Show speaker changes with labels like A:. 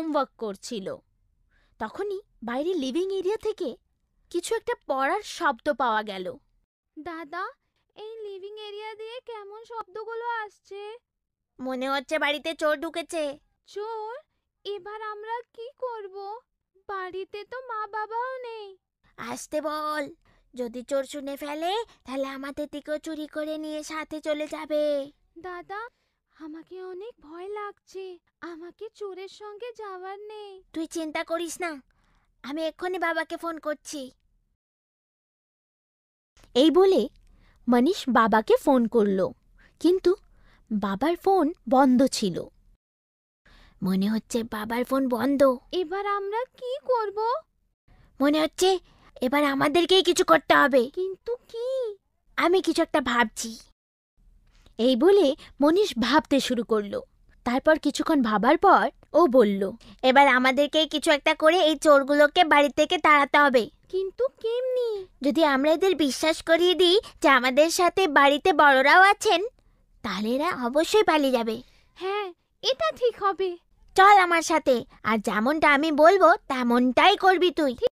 A: homework করছিল তখনই বাইরে লিভিং এরিয়া থেকে কিছু একটা পড়ার শব্দ পাওয়া গেল
B: দাদা এই লিভিং এরিয়া দিয়ে কেমন শব্দগুলো আসছে
A: মনে হচ্ছে বাড়িতে চোর ঢুকেছে
B: চোর এবার আমরা কি করব বাড়িতে তো মা বাবাও নেই
A: আসতে বল যদি চোর শুনে ফেলে তাহলে আমাদের দিকেও চুরি করে নিয়ে সাথে চলে যাবে
B: দাদা আমাকে অনেক ভয় লাগছে আমাকে চোরের সঙ্গে যাওয়ার
A: নেই তুই চিন্তা করিস না আমি এক্ষুনি বাবাকে ফোন করছি এই বলে মনীষ বাবাকে ফোন করল কিন্তু বাবার ফোন বন্ধ ছিল মনে হচ্ছে বাবার ফোন বন্ধ এবার আমরা কি করব মনে হচ্ছে এবার আমাদেরকেই কিছু করতে হবে কিন্তু কি আমি কিছু একটা ভাবছি এই বলে মনীষ ভাবতে শুরু করলো তারপর কিছুক্ষণ ভাবার পর ও বলল এবার আমাদেরকে কিছু একটা করে এই চোরগুলোকে বাড়ি থেকে তাড়াতে হবে কিন্তু কেমনি যদি আমরা এদের বিশ্বাস করিয়ে দিই যে আমাদের সাথে বাড়িতে বড়রাও আছেন তাহলে এরা অবশ্যই পালিয়ে যাবে হ্যাঁ এটা ঠিক হবে চল আমার সাথে আর যেমনটা আমি বলবো তেমনটাই করবি তুই